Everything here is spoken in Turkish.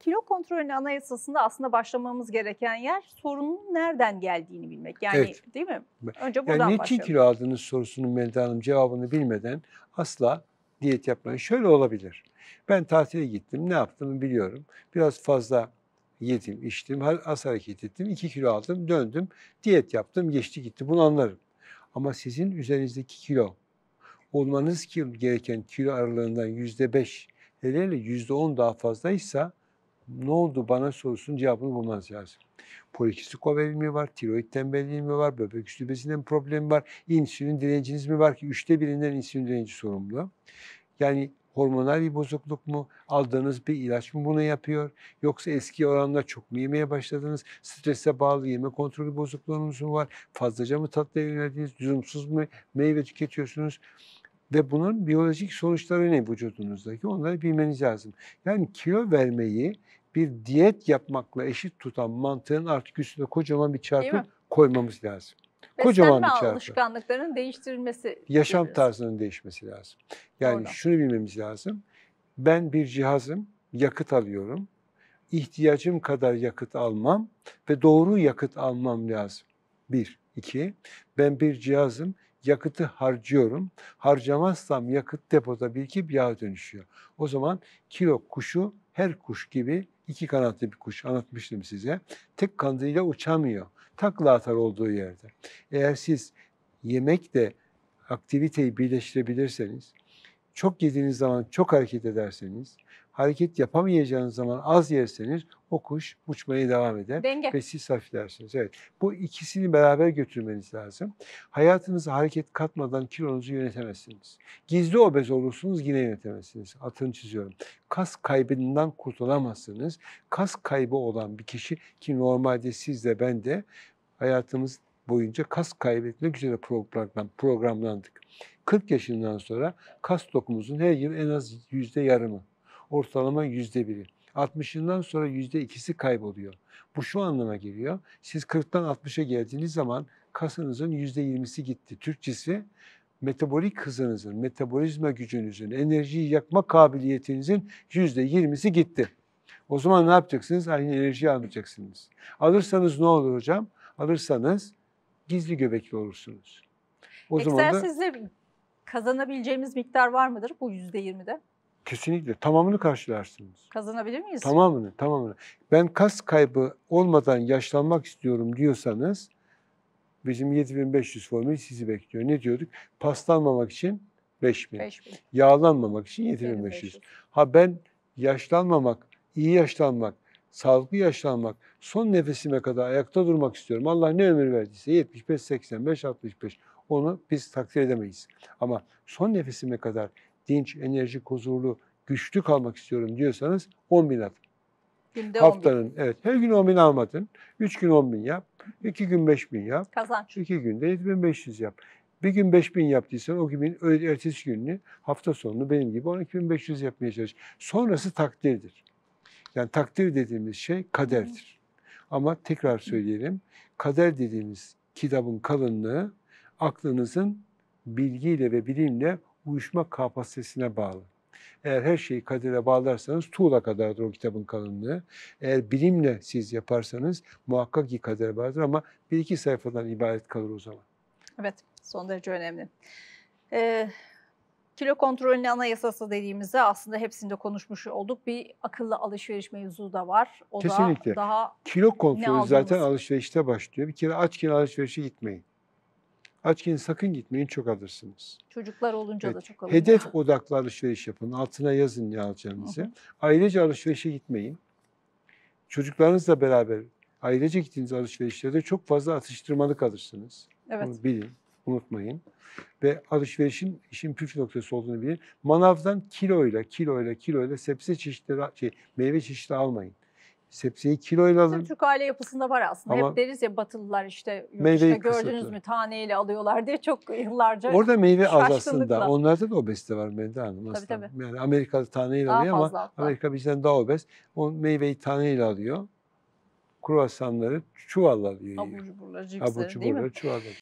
kilo kontrolünün anayasasında aslında başlamamız gereken yer sorunun nereden geldiğini bilmek. Yani evet. değil mi? Önce buradan yani niçin kilo aldığınız sorusunun Melda Hanım cevabını bilmeden asla diyet yapmayın. Şöyle olabilir. Ben tatile gittim. Ne yaptığımı biliyorum. Biraz fazla yedim, içtim, az hareket ettim. 2 kilo aldım, döndüm. Diyet yaptım, geçti gitti. Bunu anlarım. Ama sizin üzerinizdeki kilo, olmanız gereken kilo aralığından yüzde beş, hele hele yüzde on daha fazlaysa ne oldu bana sorusunun cevabını bulmanız lazım. Polikistik ova mi var, tiroid tembelliği mi var, böbrek üstü bezinden problemi var, insülin direnciniz mi var ki üçte birinden insülin direnci sorumlu. Yani hormonal bir bozukluk mu? Aldığınız bir ilaç mı bunu yapıyor? Yoksa eski oranla çok mu yemeye başladınız? Strese bağlı yeme kontrolü bozukluğunuz mu var? Fazlaca mı tatlıya yöneldiniz? Lüzumsuz mu meyve tüketiyorsunuz? Ve bunun biyolojik sonuçları ne vücudunuzdaki? Onları bilmeniz lazım. Yani kilo vermeyi bir diyet yapmakla eşit tutan mantığın artık üstüne kocaman bir çarpı koymamız lazım. Beslenme kocaman bir çarpı. alışkanlıklarının değiştirilmesi. Yaşam diyoruz. tarzının değişmesi lazım. Yani Doğru. şunu bilmemiz lazım. Ben bir cihazım, yakıt alıyorum. İhtiyacım kadar yakıt almam ve doğru yakıt almam lazım. Bir. iki. Ben bir cihazım, yakıtı harcıyorum. Harcamazsam yakıt depoda birikip yağ dönüşüyor. O zaman kilo kuşu her kuş gibi iki kanatlı bir kuş anlatmıştım size. Tek kanadıyla uçamıyor. Takla atar olduğu yerde. Eğer siz yemekle aktiviteyi birleştirebilirseniz, çok yediğiniz zaman çok hareket ederseniz, hareket yapamayacağınız zaman az yerseniz o kuş uçmaya devam eder Denge. ve siz hafiflersiniz. Evet. Bu ikisini beraber götürmeniz lazım. Hayatınıza hareket katmadan kilonuzu yönetemezsiniz. Gizli obez olursunuz yine yönetemezsiniz. Atını çiziyorum. Kas kaybından kurtulamazsınız. Kas kaybı olan bir kişi ki normalde siz de ben de hayatımız boyunca kas kaybetmek üzere program, programlandık. 40 yaşından sonra kas dokumuzun her yıl en az yüzde yarımı, ortalama yüzde biri. 60'ından sonra yüzde ikisi kayboluyor. Bu şu anlama geliyor. Siz 40'tan 60'a geldiğiniz zaman kasınızın yüzde 20'si gitti. Türkçesi metabolik hızınızın, metabolizma gücünüzün, enerjiyi yakma kabiliyetinizin yüzde 20'si gitti. O zaman ne yapacaksınız? Aynı enerjiyi almayacaksınız. Alırsanız ne olur hocam? Alırsanız gizli göbekli olursunuz. O Egzersizle zaman da, kazanabileceğimiz miktar var mıdır bu yüzde yirmide? Kesinlikle tamamını karşılarsınız. Kazanabilir miyiz? Tamamını, tamamını. Ben kas kaybı olmadan yaşlanmak istiyorum diyorsanız bizim 7500 formül sizi bekliyor. Ne diyorduk? Paslanmamak için 5000. 5000. Yağlanmamak için 7500. Ha ben yaşlanmamak, iyi yaşlanmak, sağlıklı yaşlanmak, son nefesime kadar ayakta durmak istiyorum. Allah ne ömür verdiyse 75, 85, 65 onu biz takdir edemeyiz. Ama son nefesime kadar dinç, enerjik, huzurlu, güçlü kalmak istiyorum diyorsanız 10 bin adım Günde Haftanın 10 bin. evet her gün 10 bin almadın. 3 gün 10 bin yap. 2 gün 5 bin yap. Kazanç. 2 günde 7500 yap. Bir gün 5 bin yaptıysan o günün ertesi gününü hafta sonunu benim gibi 12500 yapmaya çalış. Sonrası takdirdir. Yani takdir dediğimiz şey kaderdir. Ama tekrar söyleyelim. Kader dediğimiz kitabın kalınlığı aklınızın bilgiyle ve bilimle uyuşma kapasitesine bağlı. Eğer her şeyi kadere bağlarsanız tuğla kadardır o kitabın kalınlığı. Eğer bilimle siz yaparsanız muhakkak ki kadere bağlıdır ama bir iki sayfadan ibaret kalır o zaman. Evet, son derece önemli. Ee, Kilo kontrolünün anayasası dediğimizde aslında hepsinde konuşmuş olduk. Bir akıllı alışveriş mevzu da var. O Kesinlikle. Da daha Kilo kontrolü zaten alışverişte başlıyor. Bir kere açken alışverişe gitmeyin. Açken sakın gitmeyin çok alırsınız. Çocuklar olunca evet. da çok alınıyor. Hedef odaklı alışveriş yapın. Altına yazın ne alacağınızı. Hı Ailece alışverişe gitmeyin. Çocuklarınızla beraber ailece gittiğiniz alışverişlerde çok fazla atıştırmalık alırsınız. Evet. Bunu bilin unutmayın. Ve alışverişin işin püf noktası olduğunu bilin. Manavdan kiloyla, kiloyla, kiloyla sebze çeşitleri, şey, meyve çeşitleri almayın sebzeyi kiloyla alın. Bizim Türk aile yapısında var aslında. Ama Hep deriz ya batılılar işte meyveyi gördünüz kısıtlı. mü taneyle alıyorlar diye çok yıllarca Orada meyve az aslında. Onlarda da obezite var Melda Hanım tabii, aslında. Tabii. Yani Amerika'da taneyle daha alıyor ama hatta. Amerika bizden daha obez. O meyveyi taneyle alıyor. Kruvasanları çuvallar alıyor. Abur cuburları, cipsleri değil mi? çuvallar.